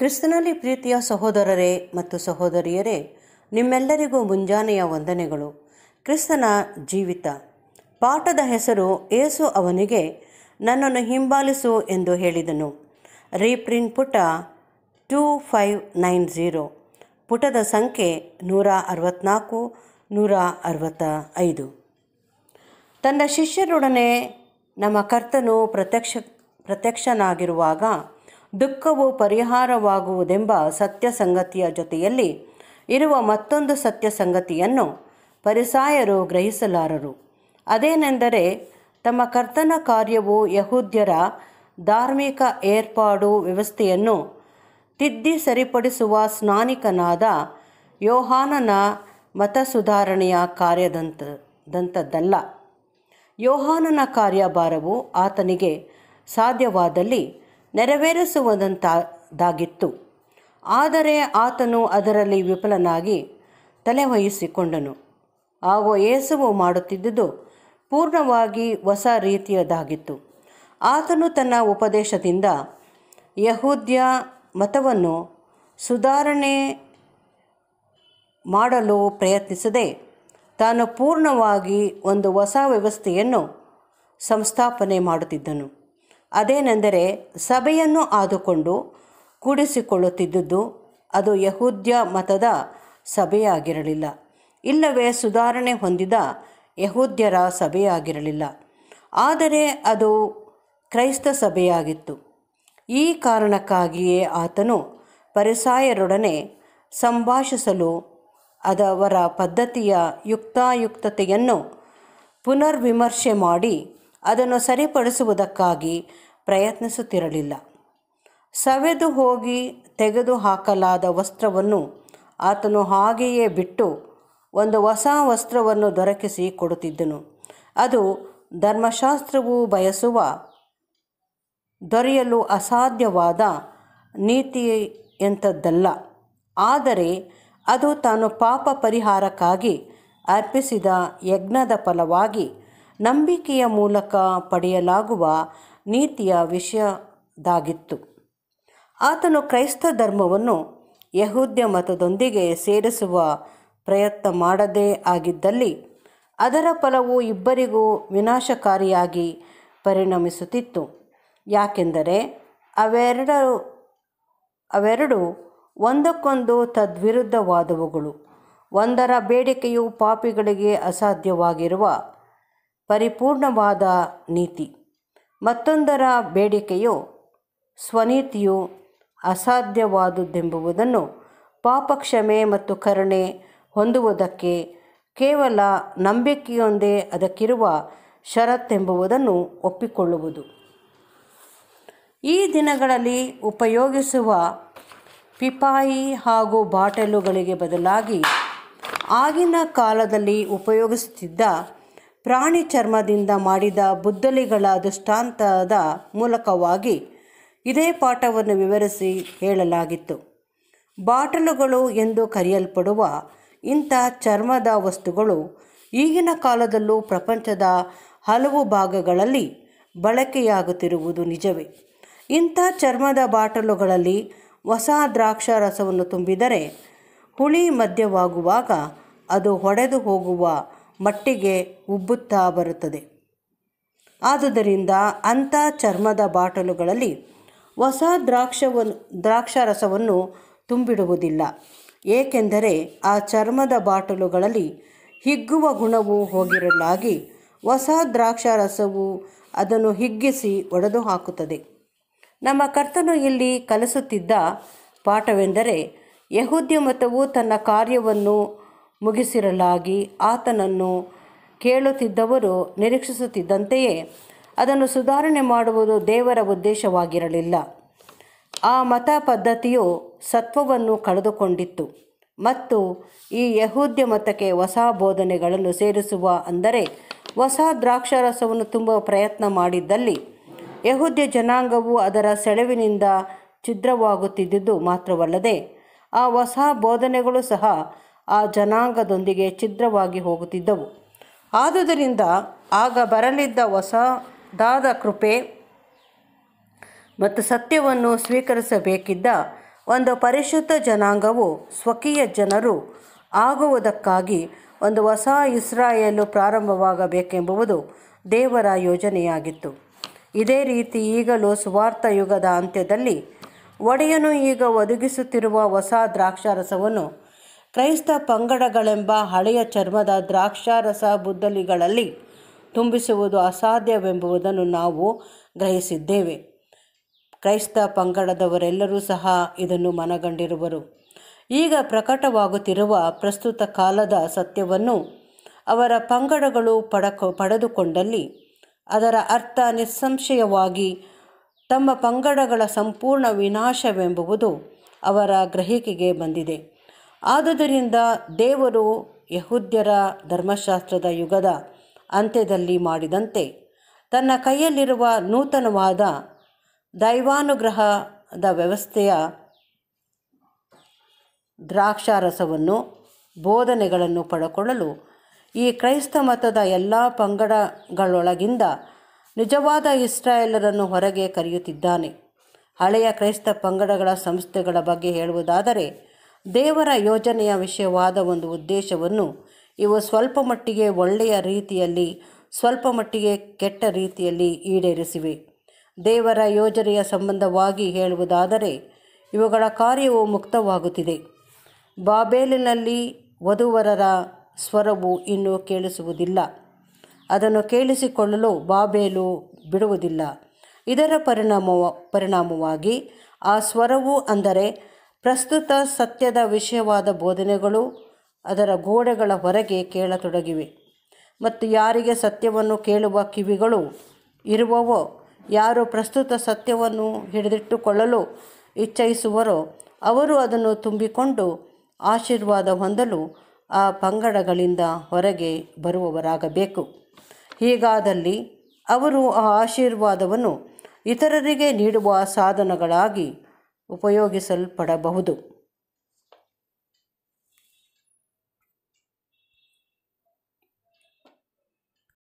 ಕ್ರಿಸ್ತನಲ್ಲಿ ಪ್ರೀತಿಯ ಸಹೋದರರೇ ಮತ್ತು ಸಹೋದರಿಯರೇ ನಿಮ್ಮೆಲ್ಲರಿಗೂ ಮುಂಜಾನೆಯ ವಂದನೆಗಳು ಕ್ರಿಸ್ತನ ಜೀವಿತ ಪಾಠದ ಹೆಸರು ಏಸು ಅವನಿಗೆ ನನ್ನನ್ನು ಹಿಂಬಾಲಿಸು ಎಂದು ಹೇಳಿದನು ರೀಪ್ರಿಂಟ್ ಪುಟ ಟೂ ಫೈವ್ ನೈನ್ ಝೀರೋ ಪುಟದ ಸಂಖ್ಯೆ ನೂರ ಅರವತ್ನಾಲ್ಕು ನೂರ ಅರವತ್ತ ಐದು ತನ್ನ ಶಿಷ್ಯರೊಡನೆ ನಮ್ಮ ಕರ್ತನು ಪ್ರತ್ಯಕ್ಷ ಪ್ರತ್ಯಕ್ಷನಾಗಿರುವಾಗ ದುಃಖವು ಪರಿಹಾರವಾಗುವುದೆಂಬ ಸತ್ಯ ಸಂಗತಿಯ ಜೊತೆಯಲ್ಲಿ ಇರುವ ಮತ್ತೊಂದು ಸತ್ಯ ಸಂಗತಿಯನ್ನು ಪರಿಸಾಯರು ಗ್ರಹಿಸಲಾರರು ಅದೇನೆಂದರೆ ತಮ್ಮ ಕರ್ತನ ಕಾರ್ಯವು ಯಹೂದ್ಯರ ಧಾರ್ಮಿಕ ಏರ್ಪಾಡು ವ್ಯವಸ್ಥೆಯನ್ನು ತಿದ್ದಿ ಸರಿಪಡಿಸುವ ಸ್ನಾನಿಕನಾದ ಯೋಹಾನನ ಮತ ಸುಧಾರಣೆಯ ಕಾರ್ಯದಂತ ದಂತದ್ದಲ್ಲ ಯೋಹಾನನ ಕಾರ್ಯಭಾರವು ಆತನಿಗೆ ಸಾಧ್ಯವಾದಲ್ಲಿ ನೆರವೇರಿಸುವುದಂತಾದಾಗಿತ್ತು ಆದರೆ ಆತನು ಅದರಲ್ಲಿ ವಿಫಲನಾಗಿ ತಲೆವಹಿಸಿಕೊಂಡನು ಆಗ ಯೇಸುವು ಮಾಡುತ್ತಿದ್ದುದು ಪೂರ್ಣವಾಗಿ ಹೊಸ ರೀತಿಯದಾಗಿತ್ತು ಆತನು ತನ್ನ ಉಪದೇಶದಿಂದ ಯಹೂದ್ಯ ಮತವನ್ನು ಸುಧಾರಣೆ ಮಾಡಲು ಪ್ರಯತ್ನಿಸದೆ ತಾನು ಪೂರ್ಣವಾಗಿ ಒಂದು ಹೊಸ ವ್ಯವಸ್ಥೆಯನ್ನು ಸಂಸ್ಥಾಪನೆ ಮಾಡುತ್ತಿದ್ದನು ಅದೇನೆಂದರೆ ಸಭೆಯನ್ನು ಆದುಕೊಂಡು ಕೂಡಿಸಿಕೊಳ್ಳುತ್ತಿದ್ದುದು ಅದು ಯಹೂದ್ಯ ಮತದ ಸಭೆಯಾಗಿರಲಿಲ್ಲ ಇಲ್ಲವೇ ಸುಧಾರಣೆ ಹೊಂದಿದ ಯಹೂದ್ಯರ ಸಭೆಯಾಗಿರಲಿಲ್ಲ ಆದರೆ ಅದು ಕ್ರೈಸ್ತ ಸಭೆಯಾಗಿತ್ತು ಈ ಕಾರಣಕ್ಕಾಗಿಯೇ ಆತನು ಪರಿಸಾಯರೊಡನೆ ಸಂಭಾಷಿಸಲು ಅದವರ ಪದ್ಧತಿಯ ಯುಕ್ತಾಯುಕ್ತತೆಯನ್ನು ಪುನರ್ವಿಮರ್ಶೆ ಮಾಡಿ ಅದನ್ನು ಸರಿಪಡಿಸುವುದಕ್ಕಾಗಿ ಪ್ರಯತ್ನಿಸುತ್ತಿರಲಿಲ್ಲ ಸವೆದು ಹೋಗಿ ತೆಗೆದು ಹಾಕಲಾದ ವಸ್ತ್ರವನ್ನು ಆತನು ಹಾಗೆಯೇ ಬಿಟ್ಟು ಒಂದು ಹೊಸ ವಸ್ತ್ರವನ್ನು ದೊರಕಿಸಿ ಕೊಡುತ್ತಿದ್ದನು ಅದು ಧರ್ಮಶಾಸ್ತ್ರವು ಬಯಸುವ ದೊರೆಯಲು ಅಸಾಧ್ಯವಾದ ಎಂಥದ್ದಲ್ಲ ಆದರೆ ಅದು ತಾನು ಪಾಪ ಪರಿಹಾರಕ್ಕಾಗಿ ಅರ್ಪಿಸಿದ ಯಜ್ಞದ ಫಲವಾಗಿ ನಂಬಿಕೆಯ ಮೂಲಕ ಪಡೆಯಲಾಗುವ ನೀತಿಯ ವಿಷಯದಾಗಿತ್ತು ಆತನು ಕ್ರೈಸ್ತ ಧರ್ಮವನ್ನು ಯಹೂದ್ಯ ಮತದೊಂದಿಗೆ ಸೇರಿಸುವ ಪ್ರಯತ್ನ ಮಾಡದೇ ಆಗಿದ್ದಲ್ಲಿ ಅದರ ಫಲವು ಇಬ್ಬರಿಗೂ ವಿನಾಶಕಾರಿಯಾಗಿ ಪರಿಣಮಿಸುತ್ತಿತ್ತು ಯಾಕೆಂದರೆ ಅವೆರಡು ಅವೆರಡು ಒಂದಕ್ಕೊಂದು ತದ್ವಿರುದ್ಧವಾದವುಗಳು ಒಂದರ ಬೇಡಿಕೆಯು ಪಾಪಿಗಳಿಗೆ ಅಸಾಧ್ಯವಾಗಿರುವ ಪರಿಪೂರ್ಣವಾದ ನೀತಿ ಮತ್ತೊಂದರ ಬೇಡಿಕೆಯು ಸ್ವನೀತಿಯು ಅಸಾಧ್ಯವಾದುದೆಂಬುವುದನ್ನು ಪಾಪಕ್ಷಮೆ ಮತ್ತು ಕರುಣೆ ಹೊಂದುವುದಕ್ಕೆ ಕೇವಲ ನಂಬಿಕೆಯೊಂದೇ ಅದಕ್ಕಿರುವ ಷರತ್ತೆಂಬುವುದನ್ನು ಒಪ್ಪಿಕೊಳ್ಳುವುದು ಈ ದಿನಗಳಲ್ಲಿ ಉಪಯೋಗಿಸುವ ಪಿಪಾಯಿ ಹಾಗೂ ಬಾಟಲುಗಳಿಗೆ ಬದಲಾಗಿ ಆಗಿನ ಕಾಲದಲ್ಲಿ ಉಪಯೋಗಿಸುತ್ತಿದ್ದ ಪ್ರಾಣಿ ಚರ್ಮದಿಂದ ಮಾಡಿದ ಬುದ್ದಲಿಗಳ ದೃಷ್ಟಾಂತದ ಮೂಲಕವಾಗಿ ಇದೇ ಪಾಠವನ್ನು ವಿವರಿಸಿ ಹೇಳಲಾಗಿತ್ತು ಬಾಟಲುಗಳು ಎಂದು ಕರೆಯಲ್ಪಡುವ ಇಂಥ ಚರ್ಮದ ವಸ್ತುಗಳು ಈಗಿನ ಕಾಲದಲ್ಲೂ ಪ್ರಪಂಚದ ಹಲವು ಭಾಗಗಳಲ್ಲಿ ಬಳಕೆಯಾಗುತ್ತಿರುವುದು ನಿಜವೇ ಇಂಥ ಚರ್ಮದ ಬಾಟಲುಗಳಲ್ಲಿ ಹೊಸ ದ್ರಾಕ್ಷಾರಸವನ್ನು ತುಂಬಿದರೆ ಹುಳಿ ಮದ್ಯವಾಗುವಾಗ ಅದು ಹೊಡೆದು ಹೋಗುವ ಮಟ್ಟಿಗೆ ಉಬ್ಬುತ್ತಾ ಬರುತ್ತದೆ ಆದುದರಿಂದ ಅಂಥ ಚರ್ಮದ ಬಾಟಲುಗಳಲ್ಲಿ ಹೊಸ ದ್ರಾಕ್ಷವನ್ನು ದ್ರಾಕ್ಷಾರಸವನ್ನು ತುಂಬಿಡುವುದಿಲ್ಲ ಏಕೆಂದರೆ ಆ ಚರ್ಮದ ಬಾಟಲುಗಳಲ್ಲಿ ಹಿಗ್ಗುವ ಗುಣವು ಹೋಗಿರಲಾಗಿ ಹೊಸ ದ್ರಾಕ್ಷಾರಸವು ಅದನ್ನು ಹಿಗ್ಗಿಸಿ ಒಡೆದು ಹಾಕುತ್ತದೆ ನಮ್ಮ ಕರ್ತನು ಇಲ್ಲಿ ಕಲಿಸುತ್ತಿದ್ದ ಪಾಠವೆಂದರೆ ಯಹೂದ್ಯ ಮತವು ತನ್ನ ಕಾರ್ಯವನ್ನು ಮುಗಿಸಿರಲಾಗಿ ಆತನನ್ನು ಕೇಳುತ್ತಿದ್ದವರು ನಿರೀಕ್ಷಿಸುತ್ತಿದ್ದಂತೆಯೇ ಅದನ್ನು ಸುಧಾರಣೆ ಮಾಡುವುದು ದೇವರ ಉದ್ದೇಶವಾಗಿರಲಿಲ್ಲ ಆ ಮತ ಪದ್ಧತಿಯು ಸತ್ವವನ್ನು ಕಳೆದುಕೊಂಡಿತ್ತು ಮತ್ತು ಈ ಯಹೂದ್ಯ ಮತಕ್ಕೆ ಹೊಸ ಬೋಧನೆಗಳನ್ನು ಸೇರಿಸುವ ಅಂದರೆ ಹೊಸ ದ್ರಾಕ್ಷಾರಸವನ್ನು ತುಂಬುವ ಪ್ರಯತ್ನ ಮಾಡಿದ್ದಲ್ಲಿ ಯಹೂದ್ಯ ಜನಾಂಗವು ಅದರ ಸೆಳವಿನಿಂದ ಛಿದ್ರವಾಗುತ್ತಿದ್ದುದು ಮಾತ್ರವಲ್ಲದೆ ಆ ಹೊಸ ಬೋಧನೆಗಳು ಸಹ ಆ ಜನಾಂಗದೊಂದಿಗೆ ಛಿದ್ರವಾಗಿ ಹೋಗುತ್ತಿದ್ದವು ಆದುದರಿಂದ ಆಗ ಬರಲಿದ್ದ ಹೊಸದಾದ ಕೃಪೆ ಮತ್ತು ಸತ್ಯವನ್ನು ಸ್ವೀಕರಿಸಬೇಕಿದ್ದ ಒಂದು ಪರಿಶುದ್ಧ ಜನಾಂಗವು ಸ್ವಕೀಯ ಜನರು ಆಗುವುದಕ್ಕಾಗಿ ಒಂದು ಹೊಸ ಇಸ್ರಾಯಲು ಪ್ರಾರಂಭವಾಗಬೇಕೆಂಬುವುದು ದೇವರ ಯೋಜನೆಯಾಗಿತ್ತು ಇದೇ ರೀತಿ ಈಗಲೂ ಸುವಾರ್ಥ ಯುಗದ ಅಂತ್ಯದಲ್ಲಿ ಒಡೆಯನು ಈಗ ಒದಗಿಸುತ್ತಿರುವ ಹೊಸ ದ್ರಾಕ್ಷಾರಸವನ್ನು ಕ್ರೈಸ್ತ ಪಂಗಡಗಳೆಂಬ ಹಳೆಯ ಚರ್ಮದ ದ್ರಾಕ್ಷಾರಸ ಬುದ್ದಲಿಗಳಲ್ಲಿ ತುಂಬಿಸುವುದು ಅಸಾಧ್ಯವೆಂಬುದನ್ನು ನಾವು ಗ್ರಹಿಸಿದ್ದೇವೆ ಕ್ರೈಸ್ತ ಪಂಗಡದವರೆಲ್ಲರೂ ಸಹ ಇದನ್ನು ಮನಗಂಡಿರುವರು ಈಗ ಪ್ರಕಟವಾಗುತ್ತಿರುವ ಪ್ರಸ್ತುತ ಕಾಲದ ಸತ್ಯವನ್ನು ಅವರ ಪಂಗಡಗಳು ಪಡಕ ಪಡೆದುಕೊಂಡಲ್ಲಿ ಅದರ ಅರ್ಥ ನಿಸ್ಸಂಶಯವಾಗಿ ತಮ್ಮ ಪಂಗಡಗಳ ಸಂಪೂರ್ಣ ವಿನಾಶವೆಂಬುವುದು ಅವರ ಗ್ರಹಿಕೆಗೆ ಬಂದಿದೆ ಆದುದರಿಂದ ದೇವರು ಯಹೂದ್ಯರ ಧರ್ಮಶಾಸ್ತ್ರದ ಯುಗದ ಅಂತ್ಯದಲ್ಲಿ ಮಾಡಿದಂತೆ ತನ್ನ ಕೈಯಲ್ಲಿರುವ ನೂತನವಾದ ದೈವಾನುಗ್ರಹದ ವ್ಯವಸ್ಥೆಯ ದ್ರಾಕ್ಷಾರಸವನ್ನು ಬೋಧನೆಗಳನ್ನು ಪಡ್ಕೊಳ್ಳಲು ಈ ಕ್ರೈಸ್ತ ಮತದ ಎಲ್ಲ ಪಂಗಡಗಳೊಳಗಿಂದ ನಿಜವಾದ ಇಸ್ರಾಯೇಲರನ್ನು ಹೊರಗೆ ಕರೆಯುತ್ತಿದ್ದಾನೆ ಹಳೆಯ ಕ್ರೈಸ್ತ ಪಂಗಡಗಳ ಸಂಸ್ಥೆಗಳ ಬಗ್ಗೆ ಹೇಳುವುದಾದರೆ ದೇವರ ಯೋಜನೆಯ ವಿಷಯವಾದ ಒಂದು ಉದ್ದೇಶವನ್ನು ಇವು ಸ್ವಲ್ಪ ಮಟ್ಟಿಗೆ ಒಳ್ಳೆಯ ರೀತಿಯಲ್ಲಿ ಸ್ವಲ್ಪ ಮಟ್ಟಿಗೆ ಕೆಟ್ಟ ರೀತಿಯಲ್ಲಿ ಈಡೇರಿಸಿವೆ ದೇವರ ಯೋಜನೆಯ ಸಂಬಂಧವಾಗಿ ಹೇಳುವುದಾದರೆ ಇವುಗಳ ಕಾರ್ಯವು ಮುಕ್ತವಾಗುತ್ತಿದೆ ಬಾಬೇಲಿನಲ್ಲಿ ವಧುವರರ ಸ್ವರವು ಇನ್ನೂ ಕೇಳಿಸುವುದಿಲ್ಲ ಅದನ್ನು ಕೇಳಿಸಿಕೊಳ್ಳಲು ಬಾಬೇಲು ಬಿಡುವುದಿಲ್ಲ ಇದರ ಪರಿಣಾಮ ಪರಿಣಾಮವಾಗಿ ಆ ಸ್ವರವು ಅಂದರೆ ಪ್ರಸ್ತುತ ಸತ್ಯದ ವಿಷಯವಾದ ಬೋಧನೆಗಳು ಅದರ ಗೋಡೆಗಳ ಹೊರಗೆ ಕೇಳತೊಡಗಿವೆ ಮತ್ತು ಯಾರಿಗೆ ಸತ್ಯವನ್ನು ಕೇಳುವ ಕಿವಿಗಳು ಇರುವವೋ ಯಾರು ಪ್ರಸ್ತುತ ಸತ್ಯವನ್ನು ಹಿಡಿದಿಟ್ಟುಕೊಳ್ಳಲು ಇಚ್ಛಯಿಸುವರೋ ಅವರು ಅದನ್ನು ತುಂಬಿಕೊಂಡು ಆಶೀರ್ವಾದ ಹೊಂದಲು ಆ ಪಂಗಡಗಳಿಂದ ಹೊರಗೆ ಬರುವವರಾಗಬೇಕು ಹೀಗಾದಲ್ಲಿ ಅವರು ಆ ಆಶೀರ್ವಾದವನ್ನು ಇತರರಿಗೆ ನೀಡುವ ಸಾಧನಗಳಾಗಿ ಉಪಯೋಗಿಸಲ್ಪಡಬಹುದು